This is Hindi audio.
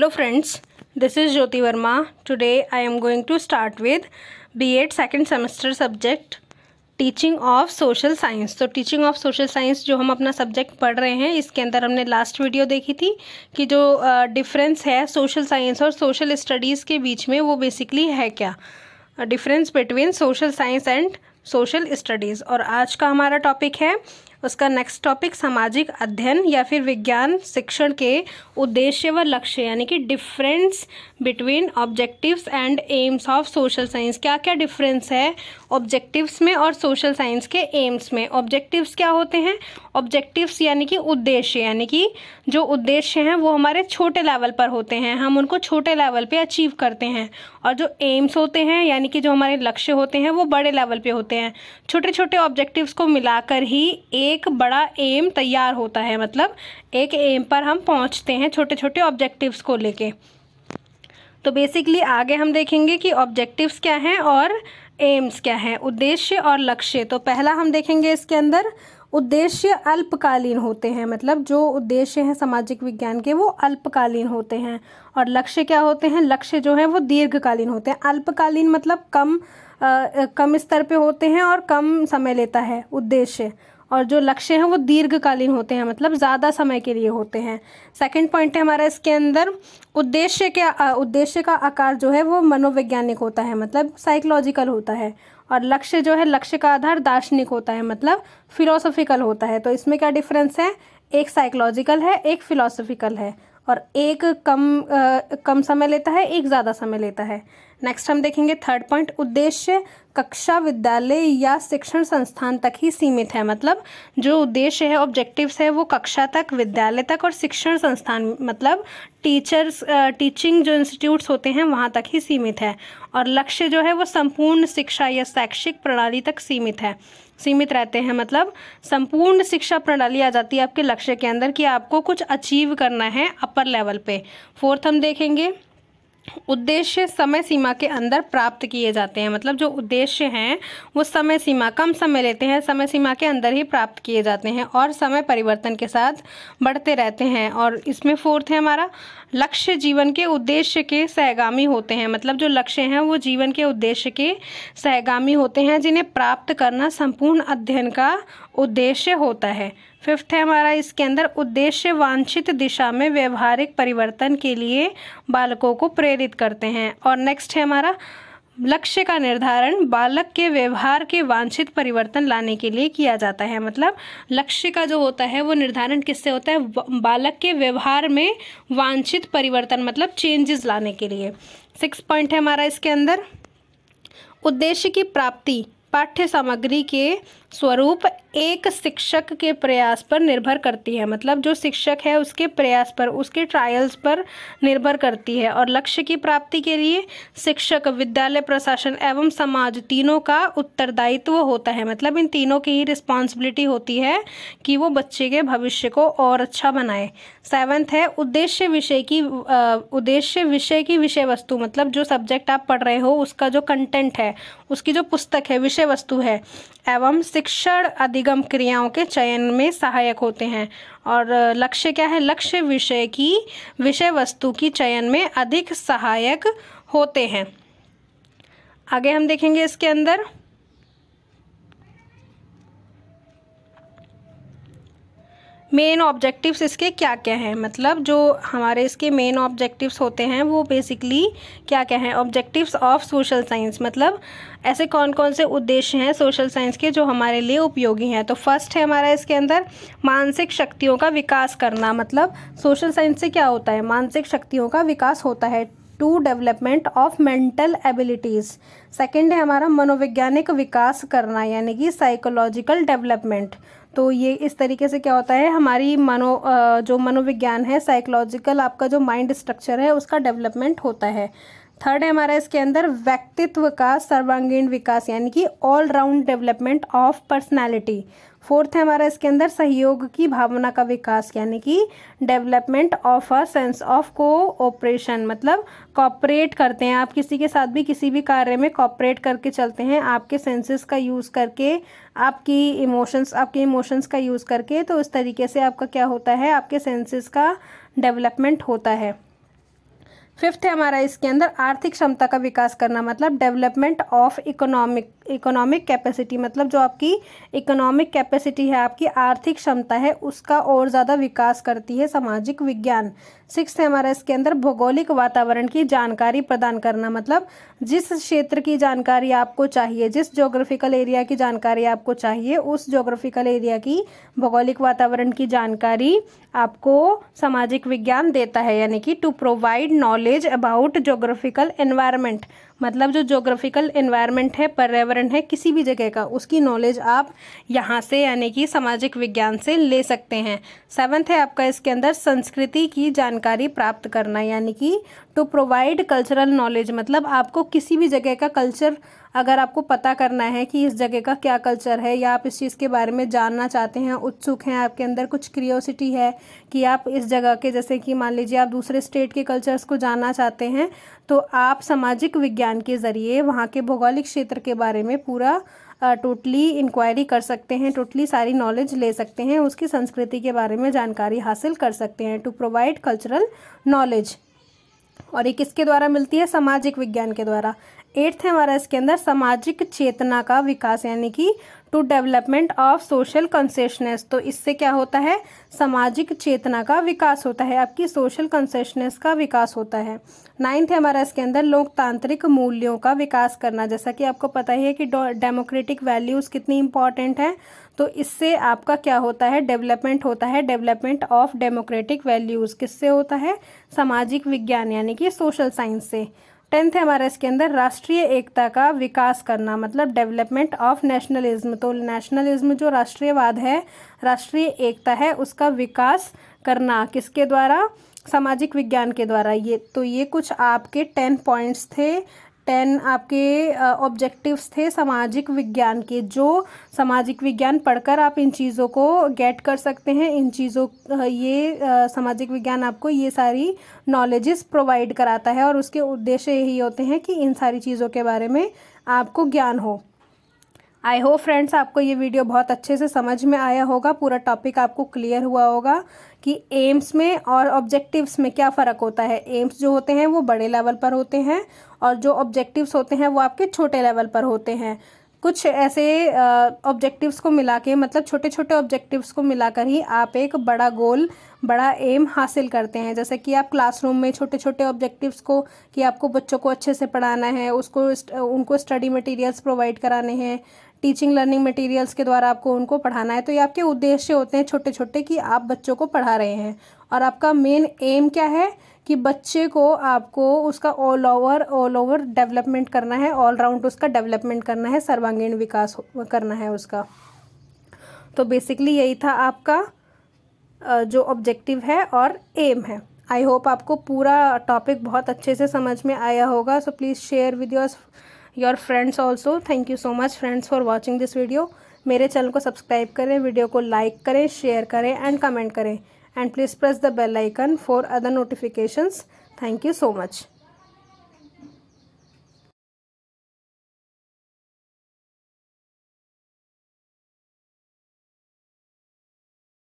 friends this is Jyoti Verma today I am going to start with B Ed second semester subject teaching of social science तो टीचिंग ऑफ सोशल साइंस जो हम अपना सब्जेक्ट पढ़ रहे हैं इसके अंदर हमने लास्ट वीडियो देखी थी कि जो डिफरेंस uh, है सोशल साइंस और सोशल स्टडीज़ के बीच में वो बेसिकली है क्या difference between social science and social studies और आज का हमारा टॉपिक है उसका नेक्स्ट टॉपिक सामाजिक अध्ययन या फिर विज्ञान शिक्षण के उद्देश्य व लक्ष्य यानी कि difference between objectives and aims of social science क्या क्या डिफरेंस है ऑब्जेक्टिव्स में और सोशल साइंस के एम्स में ऑब्जेक्टिव्स क्या होते हैं ऑब्जेक्टिव्स यानी कि उद्देश्य यानी कि जो उद्देश्य हैं वो हमारे छोटे लेवल पर होते हैं हम उनको छोटे लेवल पे अचीव करते हैं और जो एम्स होते हैं यानी कि जो हमारे लक्ष्य होते हैं वो बड़े लेवल पे होते हैं छोटे छोटे ऑब्जेक्टिव्स को मिलाकर ही एक बड़ा एम तैयार होता है मतलब एक एम पर हम पहुँचते हैं छोटे छोटे ऑब्जेक्टिव्स को लेके तो बेसिकली आगे हम देखेंगे कि ऑब्जेक्टिव्स क्या हैं और एम्स क्या है उद्देश्य और लक्ष्य तो पहला हम देखेंगे इसके अंदर उद्देश्य अल्पकालीन होते हैं मतलब जो उद्देश्य हैं सामाजिक विज्ञान के वो अल्पकालीन होते हैं और लक्ष्य क्या होते हैं लक्ष्य जो है वो दीर्घकालीन होते हैं अल्पकालीन मतलब कम आ, कम स्तर पे होते हैं और कम समय लेता है उद्देश्य और जो लक्ष्य हैं वो दीर्घकालीन होते हैं मतलब ज़्यादा समय के लिए होते हैं सेकंड पॉइंट है हमारा इसके अंदर उद्देश्य के उद्देश्य का आकार जो है वो मनोवैज्ञानिक होता है मतलब साइकोलॉजिकल होता है और लक्ष्य जो है लक्ष्य का आधार दार्शनिक होता है मतलब फिलोसफिकल होता है तो इसमें क्या डिफरेंस है एक साइकोलॉजिकल है एक फिलोसफिकल है और एक कम आ, कम समय लेता है एक ज़्यादा समय लेता है नेक्स्ट हम देखेंगे थर्ड पॉइंट उद्देश्य कक्षा विद्यालय या शिक्षण संस्थान तक ही सीमित है मतलब जो उद्देश्य है ऑब्जेक्टिव्स है वो कक्षा तक विद्यालय तक और शिक्षण संस्थान मतलब टीचर्स टीचिंग जो इंस्टीट्यूट्स होते हैं वहाँ तक ही सीमित है और लक्ष्य जो है वो संपूर्ण शिक्षा या शैक्षिक प्रणाली तक सीमित है सीमित रहते हैं मतलब संपूर्ण शिक्षा प्रणाली आ जाती है आपके लक्ष्य के अंदर कि आपको कुछ अचीव करना है अपर लेवल पे फोर्थ हम देखेंगे उद्देश्य समय सीमा के अंदर प्राप्त किए जाते हैं मतलब जो उद्देश्य हैं वो समय सीमा कम समय लेते हैं समय सीमा के अंदर ही प्राप्त किए जाते हैं और समय परिवर्तन के साथ बढ़ते रहते हैं और इसमें फोर्थ है हमारा लक्ष्य जीवन के उद्देश्य के सहगामी होते हैं मतलब जो लक्ष्य हैं वो जीवन के उद्देश्य के सहगामी होते हैं जिन्हें प्राप्त करना संपूर्ण अध्ययन का उद्देश्य होता है फिफ्थ है हमारा इसके अंदर उद्देश्य वांछित दिशा में व्यवहारिक परिवर्तन के लिए बालकों को प्रेरित करते हैं और नेक्स्ट है हमारा लक्ष्य का निर्धारण बालक के व्यवहार के वांछित परिवर्तन लाने के लिए किया जाता है मतलब लक्ष्य का जो होता है वो निर्धारण किससे होता है बालक के व्यवहार में वांछित परिवर्तन मतलब चेंजेस लाने के लिए सिक्स पॉइंट है हमारा इसके अंदर उद्देश्य की प्राप्ति पाठ्य सामग्री के स्वरूप एक शिक्षक के प्रयास पर निर्भर करती है मतलब जो शिक्षक है उसके प्रयास पर उसके ट्रायल्स पर निर्भर करती है और लक्ष्य की प्राप्ति के लिए शिक्षक विद्यालय प्रशासन एवं समाज तीनों का उत्तरदायित्व होता है मतलब इन तीनों की ही रिस्पॉन्सिबिलिटी होती है कि वो बच्चे के भविष्य को और अच्छा बनाए सेवन्थ है उद्देश्य विषय की उद्देश्य विषय की विषय वस्तु मतलब जो सब्जेक्ट आप पढ़ रहे हो उसका जो कंटेंट है उसकी जो पुस्तक है विषय वस्तु है एवं शिक्षण अधिगम क्रियाओं के चयन में सहायक होते हैं और लक्ष्य क्या है लक्ष्य विषय की विषय वस्तु की चयन में अधिक सहायक होते हैं आगे हम देखेंगे इसके अंदर मेन ऑब्जेक्टिव्स इसके क्या क्या हैं मतलब जो हमारे इसके मेन ऑब्जेक्टिव्स होते हैं वो बेसिकली क्या क्या हैं ऑब्जेक्टिव्स ऑफ सोशल साइंस मतलब ऐसे कौन कौन से उद्देश्य हैं सोशल साइंस के जो हमारे लिए उपयोगी हैं तो फर्स्ट है हमारा इसके अंदर मानसिक शक्तियों का विकास करना मतलब सोशल साइंस से क्या होता है मानसिक शक्तियों का विकास होता है to development of mental abilities second है हमारा मनोवैज्ञानिक विकास करना यानी कि साइकोलॉजिकल डेवलपमेंट तो ये इस तरीके से क्या होता है हमारी मनो जो मनोविज्ञान है साइकोलॉजिकल आपका जो माइंड स्ट्रक्चर है उसका डेवलपमेंट होता है थर्ड है हमारा इसके अंदर व्यक्तित्व का सर्वांगीण विकास यानी कि all round development of personality fourth है हमारा इसके अंदर सहयोग की भावना का विकास यानी कि development of a sense of cooperation मतलब कॉपरेट करते हैं आप किसी के साथ भी किसी भी कार्य में कॉपरेट करके चलते हैं आपके सेंसेस का यूज़ करके आपकी इमोशंस आपके इमोशंस का यूज़ करके तो इस तरीके से आपका क्या होता है आपके सेंसेस का डेवलपमेंट होता है फिफ्थ है हमारा इसके अंदर आर्थिक क्षमता का विकास करना मतलब development of economic economic capacity मतलब जो आपकी इकोनॉमिक कैपेसिटी है आपकी आर्थिक क्षमता है उसका और ज़्यादा विकास करती है सामाजिक विज्ञान सिक्स है हमारा इसके अंदर भौगोलिक वातावरण की जानकारी प्रदान करना मतलब जिस क्षेत्र की जानकारी आपको चाहिए जिस जोग्राफिकल एरिया की जानकारी आपको चाहिए उस जोग्राफिकल एरिया की भौगोलिक वातावरण की जानकारी आपको सामाजिक विज्ञान देता है यानी कि to provide knowledge about geographical environment मतलब जो जोग्राफिकल इन्वायरमेंट है पर्यावरण है किसी भी जगह का उसकी नॉलेज आप यहाँ से यानी कि सामाजिक विज्ञान से ले सकते हैं सेवन्थ है आपका इसके अंदर संस्कृति की जानकारी प्राप्त करना यानी कि टू प्रोवाइड कल्चरल नॉलेज मतलब आपको किसी भी जगह का कल्चर अगर आपको पता करना है कि इस जगह का क्या कल्चर है या आप इस चीज़ के बारे में जानना चाहते हैं उत्सुक हैं आपके अंदर कुछ क्रियोसिटी है कि आप इस जगह के जैसे कि मान लीजिए आप दूसरे स्टेट के कल्चर्स को जानना चाहते हैं तो आप सामाजिक विज्ञान के ज़रिए वहाँ के भौगोलिक क्षेत्र के बारे में पूरा टोटली इंक्वायरी कर सकते हैं टोटली सारी नॉलेज ले सकते हैं उसकी संस्कृति के बारे में जानकारी हासिल कर सकते हैं टू प्रोवाइड कल्चरल नॉलेज और ये किसके द्वारा मिलती है सामाजिक विज्ञान के द्वारा एट्थ है हमारा इसके अंदर सामाजिक चेतना का विकास यानी कि to development of social consciousness तो इससे क्या होता है सामाजिक चेतना का विकास होता है आपकी सोशल कंसेशनेस का विकास होता है नाइन्थ है हमारा इसके अंदर लोकतांत्रिक मूल्यों का विकास करना जैसा कि आपको पता ही है कि डेमोक्रेटिक वैल्यूज़ कितनी इंपॉर्टेंट हैं तो इससे आपका क्या होता है डेवलपमेंट होता है डेवलपमेंट ऑफ डेमोक्रेटिक वैल्यूज़ किससे होता है सामाजिक विज्ञान यानी कि सोशल साइंस से टेंथ है हमारा इसके अंदर राष्ट्रीय एकता का विकास करना मतलब डेवलपमेंट ऑफ नेशनलिज्म तो नेशनलिज्म जो राष्ट्रीयवाद है राष्ट्रीय एकता है उसका विकास करना किसके द्वारा सामाजिक विज्ञान के द्वारा ये तो ये कुछ आपके टेन पॉइंट्स थे टेन आपके ऑब्जेक्टिव्स थे सामाजिक विज्ञान के जो सामाजिक विज्ञान पढ़कर आप इन चीज़ों को गेट कर सकते हैं इन चीज़ों ये सामाजिक विज्ञान आपको ये सारी नॉलेजेस प्रोवाइड कराता है और उसके उद्देश्य यही होते हैं कि इन सारी चीज़ों के बारे में आपको ज्ञान हो आई होप फ्रेंड्स आपको ये वीडियो बहुत अच्छे से समझ में आया होगा पूरा टॉपिक आपको क्लियर हुआ होगा कि एम्स में और ऑब्जेक्टिव्स में क्या फ़र्क होता है एम्स जो होते हैं वो बड़े लेवल पर होते हैं और जो ऑब्जेक्टिव्स होते हैं वो आपके छोटे लेवल पर होते हैं कुछ ऐसे ऑब्जेक्टिव्स को मिला के मतलब छोटे छोटे ऑब्जेक्टिव्स को मिलाकर ही आप एक बड़ा गोल बड़ा एम हासिल करते हैं जैसे कि आप क्लासरूम में छोटे छोटे ऑब्जेक्टिव्स को कि आपको बच्चों को अच्छे से पढ़ाना है उसको उनको स्टडी मटेरियल्स प्रोवाइड कराने हैं टीचिंग लर्निंग मटेरियल्स के द्वारा आपको उनको पढ़ाना है तो ये आपके उद्देश्य होते हैं छोटे छोटे कि आप बच्चों को पढ़ा रहे हैं और आपका मेन एम क्या है कि बच्चे को आपको उसका all over all over development करना है ऑलराउंड उसका डेवलपमेंट करना है सर्वांगीण विकास करना है उसका तो बेसिकली यही था आपका जो ऑब्जेक्टिव है और एम है आई होप आपको पूरा टॉपिक बहुत अच्छे से समझ में आया होगा so please share with your your friends also thank you so much friends for watching this video मेरे चैनल को सब्सक्राइब करें वीडियो को लाइक करें शेयर करें एंड कमेंट करें and please press the bell icon for other notifications thank you so much